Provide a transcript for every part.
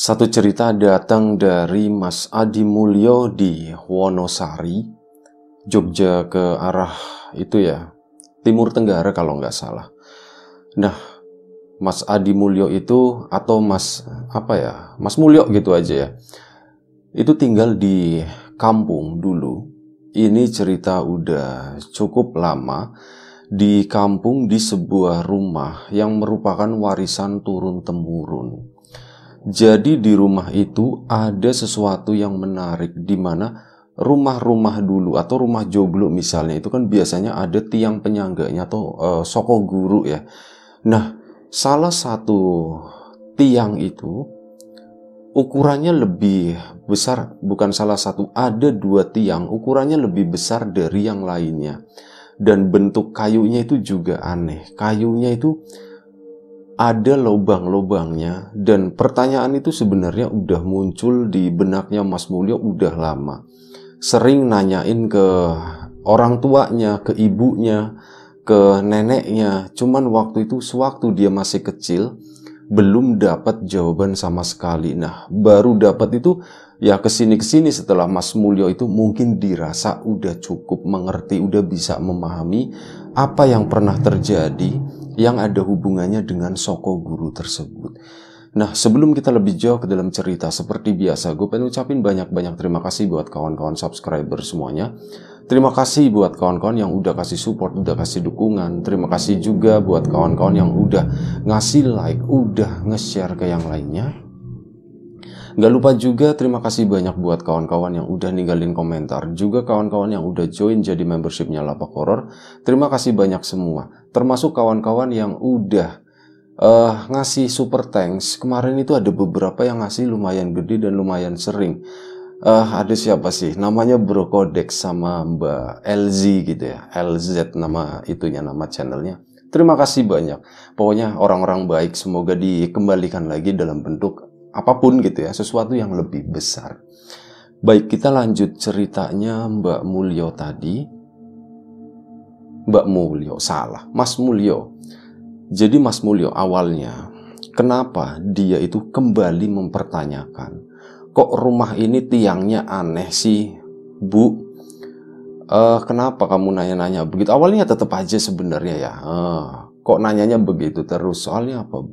Satu cerita datang dari Mas Adi Mulyo di Wonosari, Jogja ke arah itu ya, Timur Tenggara kalau nggak salah. Nah, Mas Adi Mulyo itu atau Mas apa ya, Mas Mulyo gitu aja ya. Itu tinggal di kampung dulu. Ini cerita udah cukup lama di kampung di sebuah rumah yang merupakan warisan turun temurun jadi di rumah itu ada sesuatu yang menarik di mana rumah-rumah dulu atau rumah joglo misalnya itu kan biasanya ada tiang penyangganya atau uh, soko guru ya. Nah, salah satu tiang itu ukurannya lebih besar, bukan salah satu, ada dua tiang ukurannya lebih besar dari yang lainnya. Dan bentuk kayunya itu juga aneh. Kayunya itu ada lubang-lubangnya dan pertanyaan itu sebenarnya udah muncul di benaknya Mas Mulyo udah lama. Sering nanyain ke orang tuanya, ke ibunya, ke neneknya. Cuman waktu itu sewaktu dia masih kecil belum dapat jawaban sama sekali. Nah, baru dapat itu ya kesini kesini setelah Mas Mulyo itu mungkin dirasa udah cukup mengerti, udah bisa memahami apa yang pernah terjadi yang ada hubungannya dengan soko guru tersebut. Nah, sebelum kita lebih jauh ke dalam cerita, seperti biasa, gue pengen ucapin banyak-banyak terima kasih buat kawan-kawan subscriber semuanya. Terima kasih buat kawan-kawan yang udah kasih support, udah kasih dukungan. Terima kasih juga buat kawan-kawan yang udah ngasih like, udah nge-share ke yang lainnya. Nggak lupa juga terima kasih banyak buat kawan-kawan yang udah ninggalin komentar, juga kawan-kawan yang udah join jadi membershipnya Lapak Horror. Terima kasih banyak semua, termasuk kawan-kawan yang udah uh, ngasih super thanks. Kemarin itu ada beberapa yang ngasih lumayan gede dan lumayan sering. Uh, ada siapa sih? Namanya Bro Kodex sama Mbak LZ gitu ya. LZ nama itunya, nama channelnya. Terima kasih banyak. Pokoknya orang-orang baik semoga dikembalikan lagi dalam bentuk apapun gitu ya, sesuatu yang lebih besar. Baik, kita lanjut ceritanya Mbak Mulyo tadi. Mbak Mulyo, salah, Mas Mulyo. Jadi Mas Mulyo awalnya, kenapa dia itu kembali mempertanyakan, kok rumah ini tiangnya aneh sih, Bu? Uh, kenapa kamu nanya-nanya begitu? Awalnya tetap aja sebenarnya ya, uh, kok nanyanya begitu terus? Soalnya apa?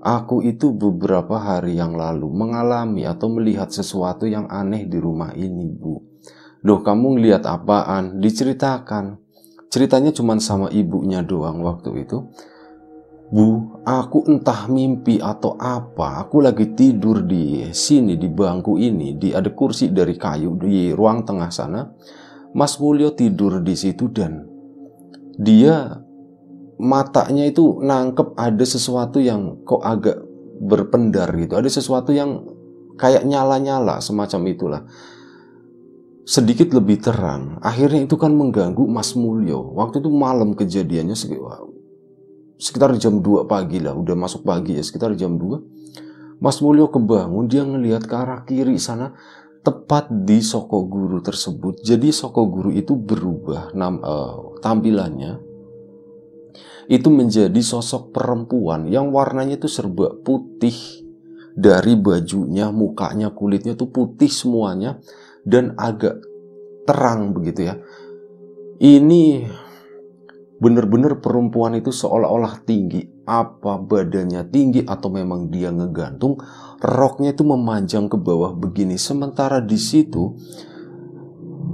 Aku itu beberapa hari yang lalu mengalami atau melihat sesuatu yang aneh di rumah ini, Bu. Loh, kamu ngeliat apaan? Diceritakan. Ceritanya cuma sama ibunya doang waktu itu. Bu, aku entah mimpi atau apa, aku lagi tidur di sini, di bangku ini, di ada kursi dari kayu di ruang tengah sana. Mas Mulyo tidur di situ dan dia matanya itu nangkep ada sesuatu yang kok agak berpendar gitu. Ada sesuatu yang kayak nyala-nyala semacam itulah. Sedikit lebih terang. Akhirnya itu kan mengganggu Mas Mulyo. Waktu itu malam kejadiannya sekitar jam 2 pagi lah. Udah masuk pagi ya, sekitar jam 2. Mas Mulyo kebangun, dia ngelihat ke arah kiri sana tepat di Soko Guru tersebut. Jadi Soko Guru itu berubah nam, uh, tampilannya itu menjadi sosok perempuan yang warnanya itu serba putih dari bajunya, mukanya, kulitnya itu putih semuanya dan agak terang begitu ya. Ini benar-benar perempuan itu seolah-olah tinggi apa badannya tinggi atau memang dia ngegantung roknya itu memanjang ke bawah begini sementara di situ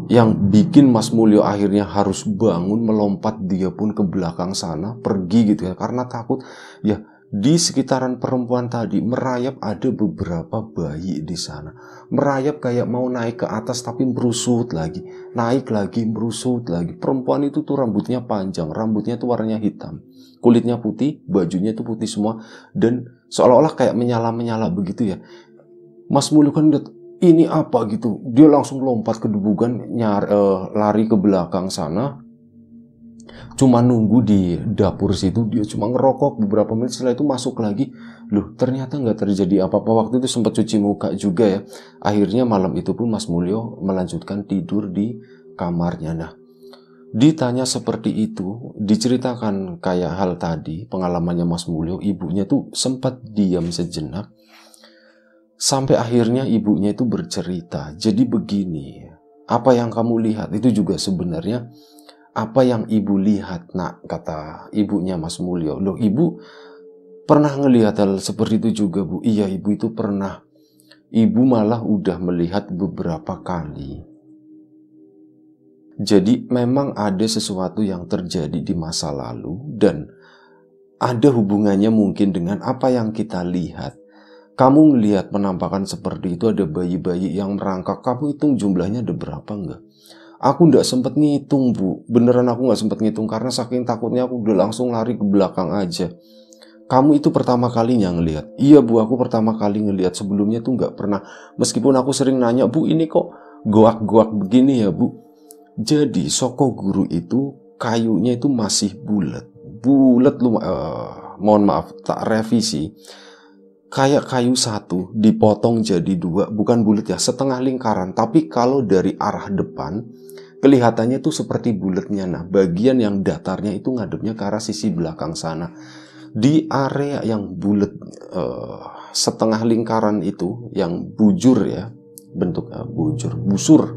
yang bikin Mas Mulyo akhirnya harus bangun melompat dia pun ke belakang sana pergi gitu ya karena takut ya di sekitaran perempuan tadi merayap ada beberapa bayi di sana merayap kayak mau naik ke atas tapi merusut lagi naik lagi merusut lagi perempuan itu tuh rambutnya panjang rambutnya tuh warnanya hitam kulitnya putih bajunya tuh putih semua dan seolah-olah kayak menyala menyala begitu ya Mas Mulyo kan lihat ini apa gitu dia langsung lompat ke dubugan nyar uh, lari ke belakang sana cuma nunggu di dapur situ dia cuma ngerokok beberapa menit setelah itu masuk lagi loh ternyata nggak terjadi apa-apa waktu itu sempat cuci muka juga ya akhirnya malam itu pun Mas Mulyo melanjutkan tidur di kamarnya nah ditanya seperti itu diceritakan kayak hal tadi pengalamannya Mas Mulyo ibunya tuh sempat diam sejenak Sampai akhirnya ibunya itu bercerita, jadi begini, apa yang kamu lihat itu juga sebenarnya apa yang ibu lihat nak kata ibunya Mas Mulyo loh ibu pernah ngelihat hal seperti itu juga bu iya ibu itu pernah ibu malah udah melihat beberapa kali jadi memang ada sesuatu yang terjadi di masa lalu dan ada hubungannya mungkin dengan apa yang kita lihat kamu ngelihat penampakan seperti itu ada bayi-bayi yang merangkak. Kamu hitung jumlahnya ada berapa enggak? Aku nggak sempet ngitung bu. Beneran aku nggak sempet ngitung karena saking takutnya aku udah langsung lari ke belakang aja. Kamu itu pertama kalinya ngelihat. Iya bu, aku pertama kali ngelihat sebelumnya tuh nggak pernah. Meskipun aku sering nanya bu, ini kok goak-goak begini ya bu. Jadi soko guru itu kayunya itu masih bulat, bulat lu. Uh, mohon maaf tak revisi kayak kayu satu dipotong jadi dua, bukan bulat ya, setengah lingkaran. Tapi kalau dari arah depan, kelihatannya itu seperti bulatnya. Nah, bagian yang datarnya itu ngadepnya ke arah sisi belakang sana. Di area yang bulat uh, setengah lingkaran itu, yang bujur ya, bentuk uh, bujur, busur,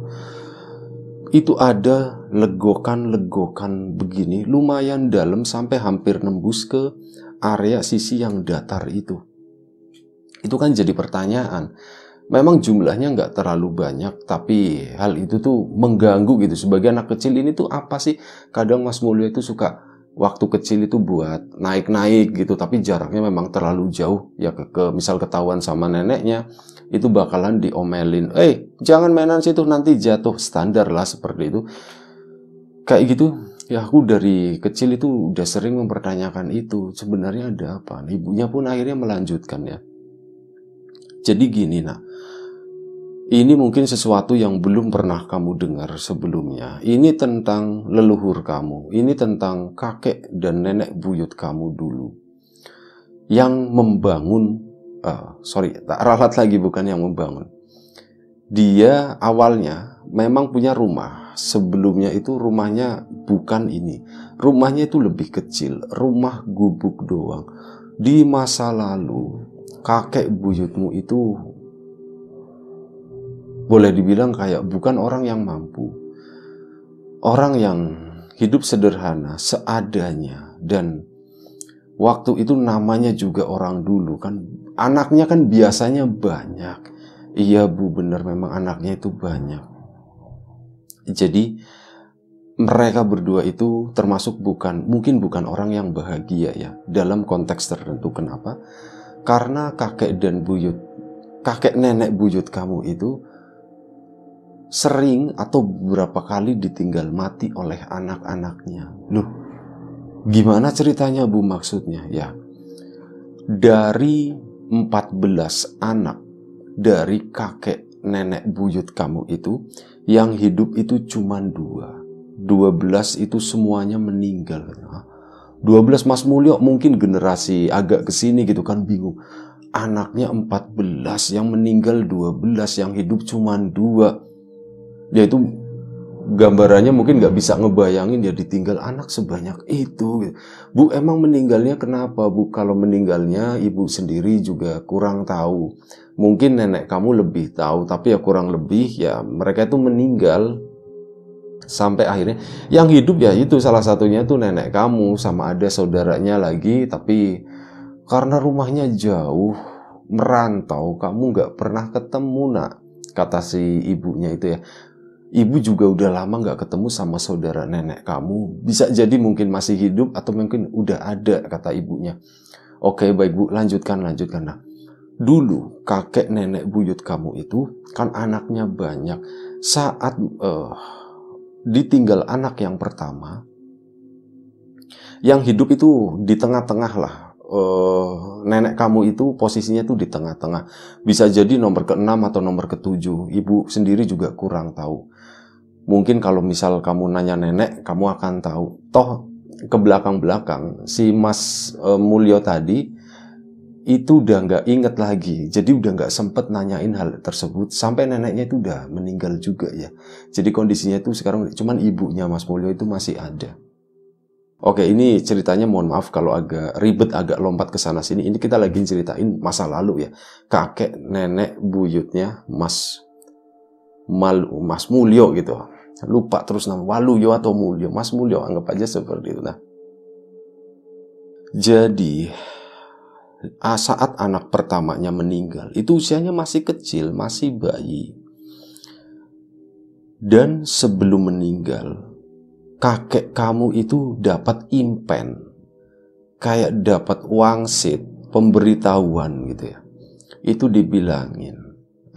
itu ada legokan-legokan begini lumayan dalam sampai hampir nembus ke area sisi yang datar itu. Itu kan jadi pertanyaan. Memang jumlahnya nggak terlalu banyak, tapi hal itu tuh mengganggu gitu. Sebagai anak kecil ini tuh apa sih? Kadang Mas Mulyo itu suka waktu kecil itu buat naik-naik gitu, tapi jaraknya memang terlalu jauh. Ya ke, ke misal ketahuan sama neneknya, itu bakalan diomelin. Eh, jangan mainan situ nanti jatuh. Standar lah seperti itu. Kayak gitu, ya aku dari kecil itu udah sering mempertanyakan itu sebenarnya ada apa ibunya pun akhirnya melanjutkan ya jadi gini nak, ini mungkin sesuatu yang belum pernah kamu dengar sebelumnya. Ini tentang leluhur kamu, ini tentang kakek dan nenek buyut kamu dulu yang membangun. Uh, sorry, tak ralat lagi bukan yang membangun. Dia awalnya memang punya rumah. Sebelumnya itu rumahnya bukan ini. Rumahnya itu lebih kecil, rumah gubuk doang. Di masa lalu kakek buyutmu itu boleh dibilang kayak bukan orang yang mampu. Orang yang hidup sederhana, seadanya dan waktu itu namanya juga orang dulu kan anaknya kan biasanya banyak. Iya Bu, benar memang anaknya itu banyak. Jadi mereka berdua itu termasuk bukan mungkin bukan orang yang bahagia ya dalam konteks tertentu. Kenapa? Karena kakek dan buyut, kakek nenek buyut kamu itu sering atau beberapa kali ditinggal mati oleh anak-anaknya. Loh, gimana ceritanya Bu maksudnya? Ya, dari 14 anak dari kakek nenek buyut kamu itu yang hidup itu cuma dua. 12 itu semuanya meninggal. Nah, 12 Mas Mulyo mungkin generasi agak ke sini gitu kan bingung. Anaknya 14, yang meninggal 12, yang hidup cuman 2. Ya itu gambarannya mungkin nggak bisa ngebayangin dia ya ditinggal anak sebanyak itu. Gitu. Bu emang meninggalnya kenapa? Bu kalau meninggalnya ibu sendiri juga kurang tahu. Mungkin nenek kamu lebih tahu, tapi ya kurang lebih ya mereka itu meninggal sampai akhirnya yang hidup ya itu salah satunya tuh nenek kamu sama ada saudaranya lagi tapi karena rumahnya jauh merantau kamu nggak pernah ketemu nak kata si ibunya itu ya Ibu juga udah lama nggak ketemu sama saudara nenek kamu. Bisa jadi mungkin masih hidup atau mungkin udah ada, kata ibunya. Oke, baik Bu, lanjutkan, lanjutkan. Nah, dulu kakek nenek buyut kamu itu kan anaknya banyak. Saat uh, ditinggal anak yang pertama, yang hidup itu di tengah-tengah lah. Uh, nenek kamu itu posisinya tuh di tengah-tengah. Bisa jadi nomor ke-6 atau nomor ke-7. Ibu sendiri juga kurang tahu. Mungkin kalau misal kamu nanya nenek, kamu akan tahu. Toh ke belakang-belakang si Mas uh, Mulyo tadi itu udah nggak inget lagi. Jadi udah nggak sempet nanyain hal tersebut sampai neneknya itu udah meninggal juga ya. Jadi kondisinya itu sekarang cuman ibunya Mas Mulyo itu masih ada. Oke, ini ceritanya mohon maaf kalau agak ribet, agak lompat ke sana sini. Ini kita lagi ceritain masa lalu ya. Kakek, nenek, buyutnya Mas Mal, Mas Mulyo gitu. Lupa terus nama Waluyo atau Mulyo, Mas Mulyo anggap aja seperti itu. Nah, jadi Ah, saat anak pertamanya meninggal itu usianya masih kecil, masih bayi. Dan sebelum meninggal, kakek kamu itu dapat impen, kayak dapat wangsit, pemberitahuan gitu ya. Itu dibilangin,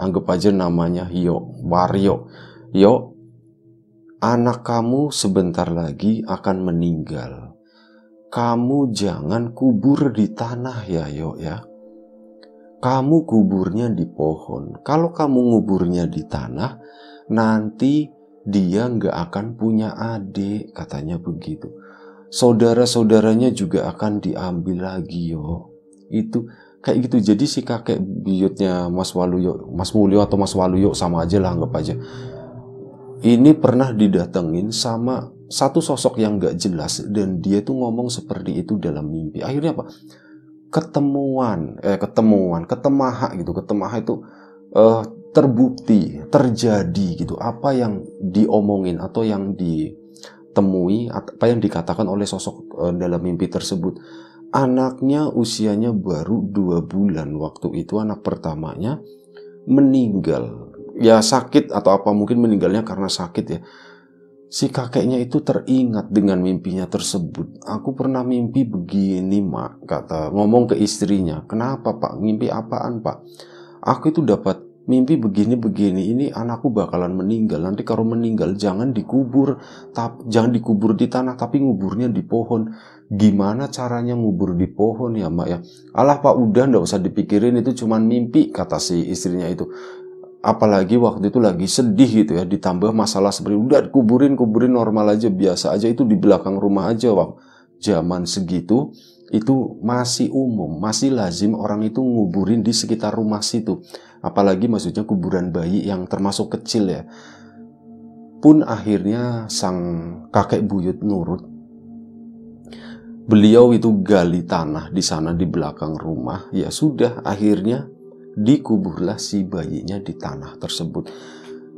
anggap aja namanya Hyo, Wario. Yo, anak kamu sebentar lagi akan meninggal kamu jangan kubur di tanah ya yo ya. Kamu kuburnya di pohon. Kalau kamu nguburnya di tanah, nanti dia nggak akan punya adik, katanya begitu. Saudara-saudaranya juga akan diambil lagi yo. Itu kayak gitu. Jadi si kakek biyutnya Mas Waluyo, Mas Mulyo atau Mas Waluyo sama aja lah anggap aja. Ini pernah didatengin sama satu sosok yang gak jelas dan dia tuh ngomong seperti itu dalam mimpi. Akhirnya apa? Ketemuan, eh ketemuan, ketemaha gitu, ketemaha itu eh, terbukti, terjadi gitu. Apa yang diomongin atau yang ditemui, apa yang dikatakan oleh sosok eh, dalam mimpi tersebut. Anaknya usianya baru dua bulan waktu itu anak pertamanya meninggal. Ya sakit atau apa mungkin meninggalnya karena sakit ya Si kakeknya itu teringat dengan mimpinya tersebut. Aku pernah mimpi begini, Mak, kata ngomong ke istrinya. Kenapa, Pak? Mimpi apaan, Pak? Aku itu dapat mimpi begini-begini. Ini anakku bakalan meninggal. Nanti kalau meninggal jangan dikubur, tap, jangan dikubur di tanah, tapi nguburnya di pohon. Gimana caranya ngubur di pohon ya, Mak ya? Alah, Pak, udah ndak usah dipikirin itu cuman mimpi, kata si istrinya itu apalagi waktu itu lagi sedih gitu ya ditambah masalah seperti udah kuburin kuburin normal aja biasa aja itu di belakang rumah aja waktu zaman segitu itu masih umum masih lazim orang itu nguburin di sekitar rumah situ apalagi maksudnya kuburan bayi yang termasuk kecil ya pun akhirnya sang kakek buyut nurut beliau itu gali tanah di sana di belakang rumah ya sudah akhirnya dikuburlah si bayinya di tanah tersebut.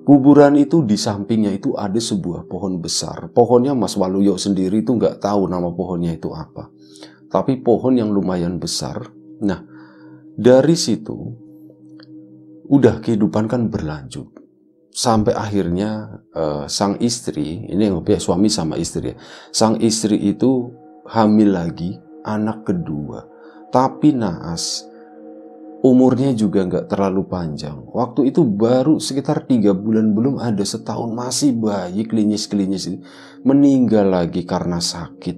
Kuburan itu di sampingnya itu ada sebuah pohon besar. Pohonnya Mas Waluyo sendiri itu nggak tahu nama pohonnya itu apa. Tapi pohon yang lumayan besar. Nah, dari situ udah kehidupan kan berlanjut sampai akhirnya uh, sang istri ini yang ya, suami sama istri ya sang istri itu hamil lagi anak kedua tapi naas umurnya juga nggak terlalu panjang. Waktu itu baru sekitar tiga bulan belum ada setahun masih bayi klinis-klinis ini meninggal lagi karena sakit.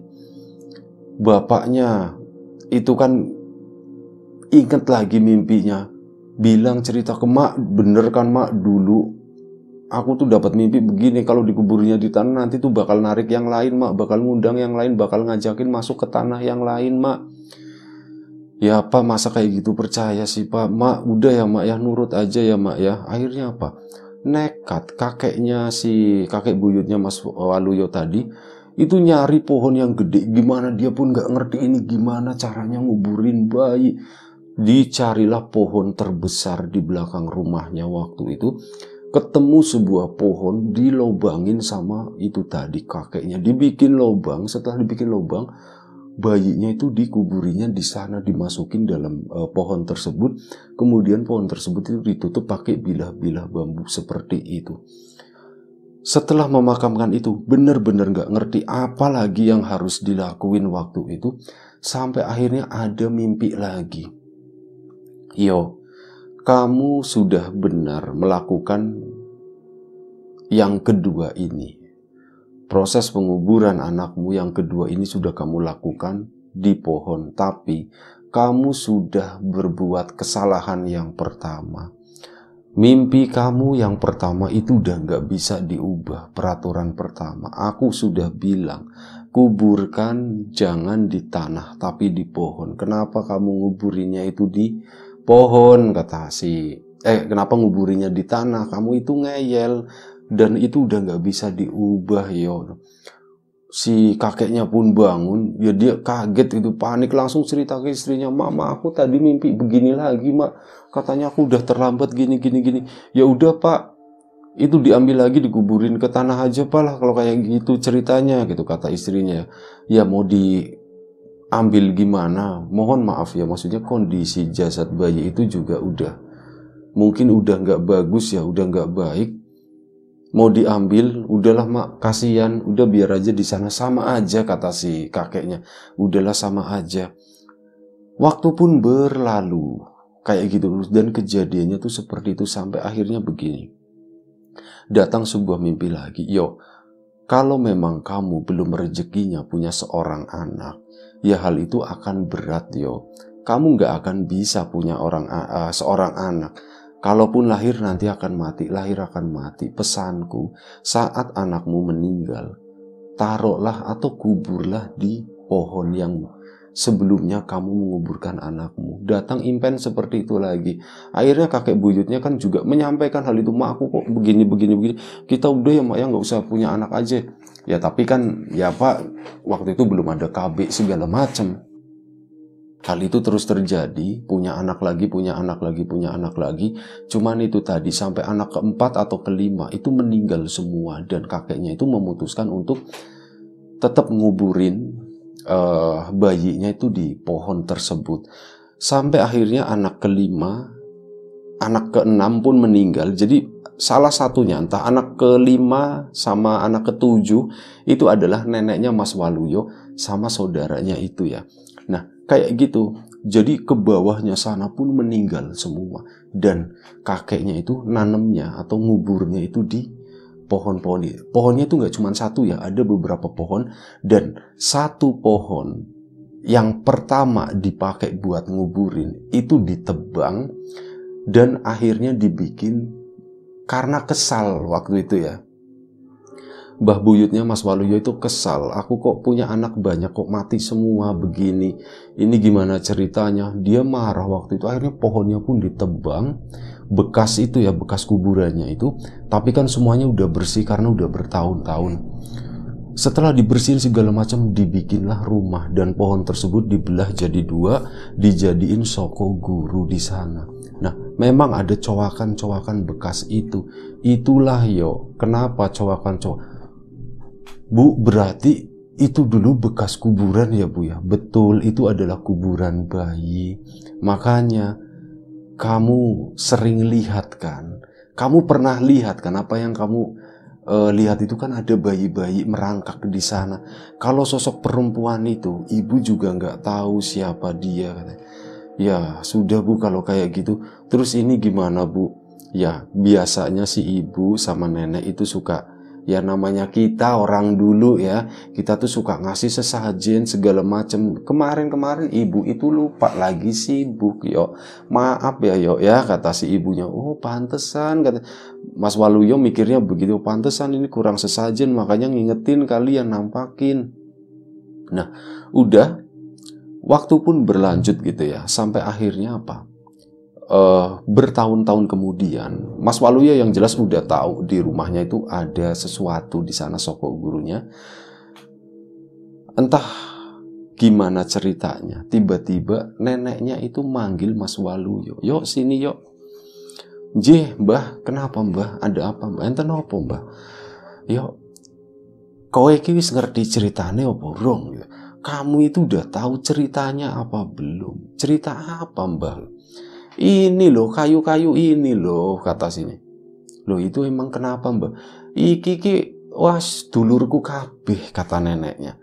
Bapaknya itu kan ingat lagi mimpinya. Bilang cerita ke mak, bener kan mak dulu aku tuh dapat mimpi begini kalau dikuburnya di tanah nanti tuh bakal narik yang lain mak bakal ngundang yang lain bakal ngajakin masuk ke tanah yang lain mak Ya Pak masa kayak gitu percaya sih Pak Mak udah ya Mak ya nurut aja ya Mak ya Akhirnya apa? Nekat kakeknya si kakek buyutnya Mas Waluyo tadi Itu nyari pohon yang gede Gimana dia pun gak ngerti ini gimana caranya nguburin bayi Dicarilah pohon terbesar di belakang rumahnya waktu itu ketemu sebuah pohon dilobangin sama itu tadi kakeknya dibikin lobang setelah dibikin lobang bayinya itu dikuburinya di sana dimasukin dalam uh, pohon tersebut kemudian pohon tersebut itu ditutup pakai bilah-bilah bambu seperti itu setelah memakamkan itu benar-benar nggak ngerti apa lagi yang harus dilakuin waktu itu sampai akhirnya ada mimpi lagi yo kamu sudah benar melakukan yang kedua ini Proses penguburan anakmu yang kedua ini sudah kamu lakukan di pohon, tapi kamu sudah berbuat kesalahan yang pertama. Mimpi kamu yang pertama itu udah nggak bisa diubah peraturan pertama. Aku sudah bilang, kuburkan jangan di tanah tapi di pohon. Kenapa kamu nguburinya itu di pohon kata si eh kenapa nguburinya di tanah? Kamu itu ngeyel dan itu udah nggak bisa diubah ya si kakeknya pun bangun ya dia kaget gitu panik langsung cerita ke istrinya mama aku tadi mimpi begini lagi mak katanya aku udah terlambat gini gini gini ya udah pak itu diambil lagi dikuburin ke tanah aja pak lah kalau kayak gitu ceritanya gitu kata istrinya ya mau diambil gimana mohon maaf ya maksudnya kondisi jasad bayi itu juga udah mungkin udah nggak bagus ya udah nggak baik mau diambil, udahlah mak, kasihan, udah biar aja di sana sama aja kata si kakeknya, udahlah sama aja. Waktu pun berlalu kayak gitu terus. dan kejadiannya tuh seperti itu sampai akhirnya begini. Datang sebuah mimpi lagi, yo kalau memang kamu belum rezekinya punya seorang anak, ya hal itu akan berat yo. Kamu nggak akan bisa punya orang uh, seorang anak Kalaupun lahir nanti akan mati, lahir akan mati. Pesanku, saat anakmu meninggal, taruhlah atau kuburlah di pohon yang sebelumnya kamu menguburkan anakmu. Datang impen seperti itu lagi. Akhirnya kakek buyutnya kan juga menyampaikan hal itu. Mak aku kok begini, begini, begini. Kita udah ya mak ya nggak usah punya anak aja. Ya tapi kan ya pak waktu itu belum ada KB segala macam. Hal itu terus terjadi, punya anak lagi, punya anak lagi, punya anak lagi. Cuman itu tadi sampai anak keempat atau kelima itu meninggal semua dan kakeknya itu memutuskan untuk tetap nguburin uh, bayinya itu di pohon tersebut. Sampai akhirnya anak kelima, anak keenam pun meninggal. Jadi salah satunya entah anak kelima sama anak ketujuh itu adalah neneknya Mas Waluyo sama saudaranya itu ya. Nah, kayak gitu. Jadi ke bawahnya sana pun meninggal semua dan kakeknya itu nanemnya atau nguburnya itu di pohon-pohon. Pohonnya itu nggak cuma satu ya, ada beberapa pohon dan satu pohon yang pertama dipakai buat nguburin itu ditebang dan akhirnya dibikin karena kesal waktu itu ya Mbah buyutnya Mas Waluyo itu kesal. Aku kok punya anak banyak kok mati semua begini. Ini gimana ceritanya? Dia marah waktu itu. Akhirnya pohonnya pun ditebang. Bekas itu ya, bekas kuburannya itu. Tapi kan semuanya udah bersih karena udah bertahun-tahun. Setelah dibersihin segala macam, dibikinlah rumah dan pohon tersebut dibelah jadi dua, dijadiin soko guru di sana. Nah, memang ada cowakan-cowakan bekas itu. Itulah yo, kenapa cowakan coakan Bu, berarti itu dulu bekas kuburan ya Bu ya? Betul, itu adalah kuburan bayi. Makanya kamu sering lihat kan? Kamu pernah lihat kan apa yang kamu uh, lihat itu kan ada bayi-bayi merangkak di sana. Kalau sosok perempuan itu, ibu juga nggak tahu siapa dia katanya. Ya sudah bu kalau kayak gitu. Terus ini gimana bu? Ya biasanya si ibu sama nenek itu suka ya namanya kita orang dulu ya kita tuh suka ngasih sesajen segala macem kemarin-kemarin ibu itu lupa lagi sibuk yo maaf ya yo ya kata si ibunya oh pantesan kata Mas Waluyo mikirnya begitu pantesan ini kurang sesajen makanya ngingetin kalian nampakin nah udah waktu pun berlanjut gitu ya sampai akhirnya apa uh, bertahun-tahun kemudian, Mas Waluyo yang jelas udah tahu di rumahnya itu ada sesuatu di sana soko gurunya. Entah gimana ceritanya, tiba-tiba neneknya itu manggil Mas Waluyo, "Yuk sini yuk." jeh Mbah, kenapa Mbah? Ada apa Mbah? Enten apa Mbah?" "Yuk, kowe iki wis ngerti ceritanya apa rong?" Kamu itu udah tahu ceritanya apa belum? Cerita apa, Mbah? Ini loh kayu-kayu ini loh kata sini. Loh itu emang kenapa mbak? Iki ki was dulurku kabeh kata neneknya.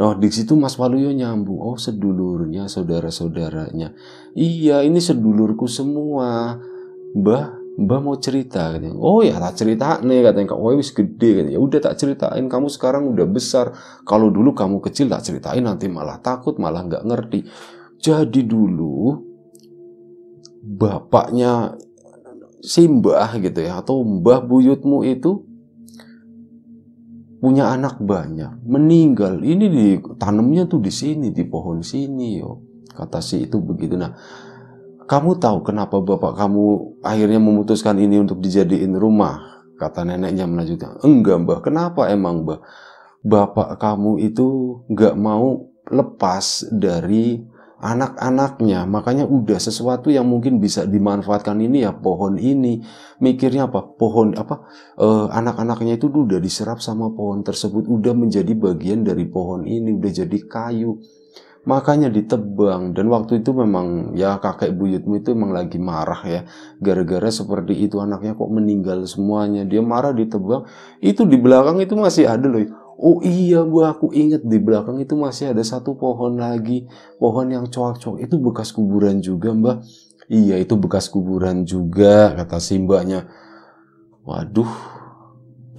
Oh, di situ Mas Waluyo nyambung. Oh, sedulurnya, saudara-saudaranya. Iya, ini sedulurku semua. Mbah, Mbah mau cerita katanya. Oh ya tak cerita nih katanya. Kau oh, wis gede katanya. Ya udah tak ceritain. Kamu sekarang udah besar. Kalau dulu kamu kecil tak ceritain nanti malah takut malah nggak ngerti. Jadi dulu bapaknya simbah gitu ya atau mbah buyutmu itu punya anak banyak meninggal ini di tanamnya tuh di sini di pohon sini yo kata si itu begitu nah kamu tahu kenapa bapak kamu akhirnya memutuskan ini untuk dijadiin rumah kata neneknya melanjutkan enggak mbah kenapa emang mbah bapak kamu itu nggak mau lepas dari anak-anaknya. Makanya udah sesuatu yang mungkin bisa dimanfaatkan ini ya pohon ini. Mikirnya apa? Pohon apa? Eh, anak-anaknya itu udah diserap sama pohon tersebut, udah menjadi bagian dari pohon ini, udah jadi kayu. Makanya ditebang dan waktu itu memang ya kakek buyutmu itu memang lagi marah ya gara-gara seperti itu anaknya kok meninggal semuanya dia marah ditebang itu di belakang itu masih ada loh Oh iya bu aku ingat di belakang itu masih ada satu pohon lagi pohon yang cowok-cowok itu bekas kuburan juga mbak. iya itu bekas kuburan juga kata simbanya waduh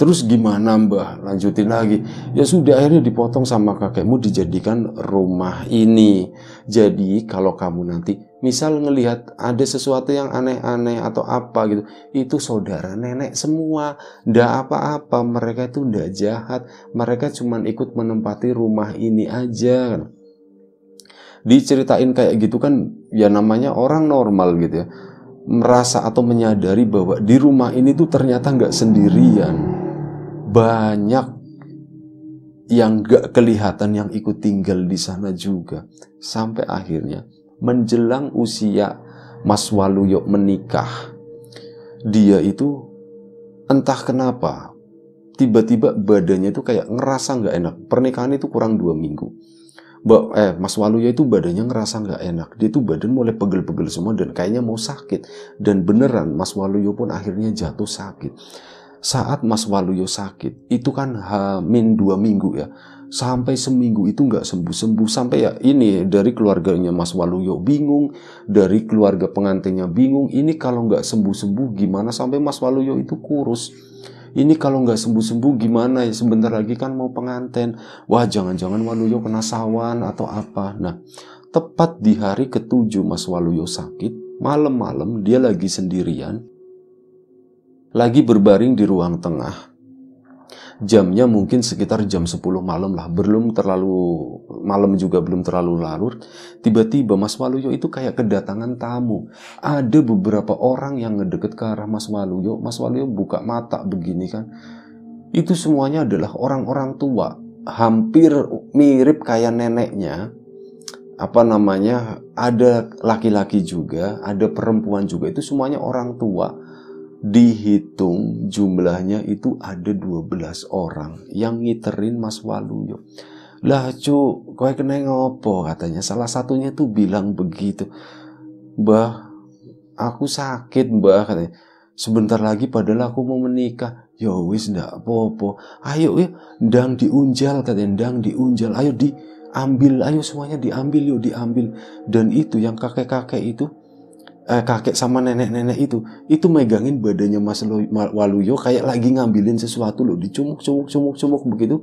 Terus gimana mbah? Lanjutin lagi. Ya sudah akhirnya dipotong sama kakekmu dijadikan rumah ini. Jadi kalau kamu nanti misal ngelihat ada sesuatu yang aneh-aneh atau apa gitu, itu saudara nenek semua. Ndak apa-apa, mereka itu ndak jahat. Mereka cuma ikut menempati rumah ini aja. Diceritain kayak gitu kan ya namanya orang normal gitu ya merasa atau menyadari bahwa di rumah ini tuh ternyata nggak sendirian banyak yang gak kelihatan yang ikut tinggal di sana juga. Sampai akhirnya menjelang usia Mas Waluyo menikah, dia itu entah kenapa tiba-tiba badannya itu kayak ngerasa nggak enak. Pernikahan itu kurang dua minggu. Ba eh, Mas Waluyo itu badannya ngerasa nggak enak. Dia itu badan mulai pegel-pegel semua dan kayaknya mau sakit. Dan beneran Mas Waluyo pun akhirnya jatuh sakit saat Mas Waluyo sakit itu kan hamin dua minggu ya sampai seminggu itu nggak sembuh-sembuh sampai ya ini dari keluarganya Mas Waluyo bingung dari keluarga pengantinnya bingung ini kalau nggak sembuh-sembuh gimana sampai Mas Waluyo itu kurus ini kalau nggak sembuh-sembuh gimana ya sebentar lagi kan mau pengantin wah jangan-jangan Waluyo kena sawan atau apa nah tepat di hari ketujuh Mas Waluyo sakit malam-malam dia lagi sendirian lagi berbaring di ruang tengah. Jamnya mungkin sekitar jam 10 malam lah, belum terlalu malam juga belum terlalu larut. Tiba-tiba Mas Waluyo itu kayak kedatangan tamu. Ada beberapa orang yang ngedeket ke arah Mas Waluyo. Mas Waluyo buka mata begini kan. Itu semuanya adalah orang-orang tua, hampir mirip kayak neneknya apa namanya ada laki-laki juga ada perempuan juga itu semuanya orang tua dihitung jumlahnya itu ada 12 orang yang ngiterin Mas Waluyo. Lah cu, kowe kena ngopo katanya. Salah satunya tuh bilang begitu. Mbah, aku sakit mbah katanya. Sebentar lagi padahal aku mau menikah. Ya wis ndak apa-apa. Ayo ya, ndang diunjal katanya, ndang diunjal. Ayo diambil, ayo semuanya diambil yuk diambil. Dan itu yang kakek-kakek itu eh, kakek sama nenek-nenek itu itu megangin badannya Mas Waluyo kayak lagi ngambilin sesuatu loh dicumuk cumuk cumuk cumuk begitu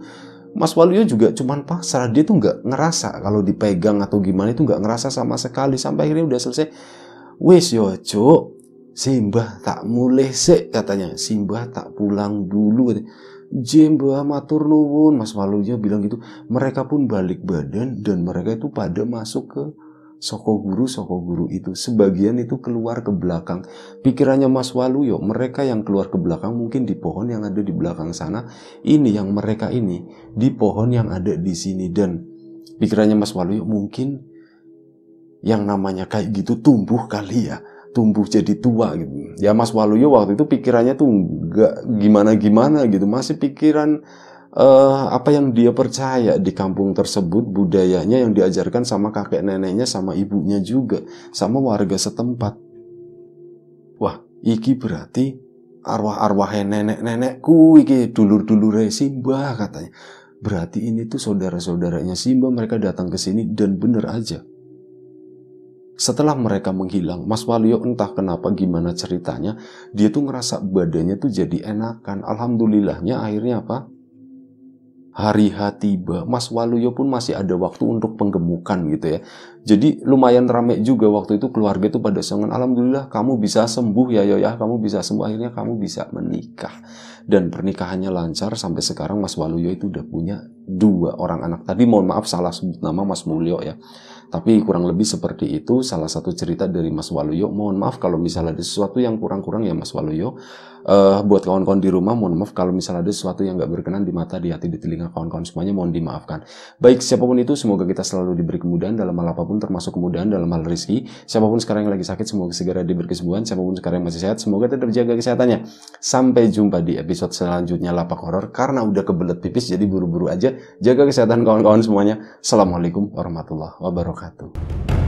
Mas Waluyo juga cuman pasrah dia tuh nggak ngerasa kalau dipegang atau gimana itu nggak ngerasa sama sekali sampai akhirnya udah selesai wes yo cuk Simbah tak mulai se katanya Simbah tak pulang dulu Jembah matur nuwun Mas Waluyo bilang gitu mereka pun balik badan dan mereka itu pada masuk ke Soko guru, soko guru itu sebagian itu keluar ke belakang. Pikirannya Mas Waluyo, mereka yang keluar ke belakang mungkin di pohon yang ada di belakang sana. Ini yang mereka ini di pohon yang ada di sini dan pikirannya Mas Waluyo mungkin yang namanya kayak gitu tumbuh kali ya tumbuh jadi tua gitu ya Mas Waluyo waktu itu pikirannya tuh nggak gimana gimana gitu masih pikiran uh, apa yang dia percaya di kampung tersebut budayanya yang diajarkan sama kakek neneknya sama ibunya juga sama warga setempat wah iki berarti arwah-arwah nenek-nenekku iki dulur dulur resimba katanya berarti ini tuh saudara-saudaranya Simba mereka datang ke sini dan bener aja setelah mereka menghilang, Mas Walio entah kenapa gimana ceritanya, dia tuh ngerasa badannya tuh jadi enakan. Alhamdulillahnya akhirnya apa? hari H tiba, Mas Waluyo pun masih ada waktu untuk penggemukan gitu ya. Jadi lumayan rame juga waktu itu keluarga itu pada sengen, Alhamdulillah kamu bisa sembuh ya ya kamu bisa sembuh. Akhirnya kamu bisa menikah. Dan pernikahannya lancar sampai sekarang Mas Waluyo itu udah punya dua orang anak. Tadi mohon maaf salah sebut nama Mas Mulyo ya. Tapi kurang lebih seperti itu salah satu cerita dari Mas Waluyo. Mohon maaf kalau misalnya ada sesuatu yang kurang-kurang ya Mas Waluyo uh, buat kawan-kawan di rumah mohon maaf kalau misalnya ada sesuatu yang nggak berkenan di mata, di hati, di telinga kawan-kawan semuanya mohon dimaafkan. Baik siapapun itu semoga kita selalu diberi kemudahan dalam hal apapun termasuk kemudahan dalam hal rezeki. Siapapun sekarang yang lagi sakit semoga segera diberi kesembuhan, siapapun sekarang yang masih sehat semoga tetap jaga kesehatannya. Sampai jumpa di episode selanjutnya Lapak Horor karena udah kebelet pipis jadi buru-buru aja. Jaga kesehatan kawan-kawan semuanya. Assalamualaikum warahmatullahi wabarakatuh.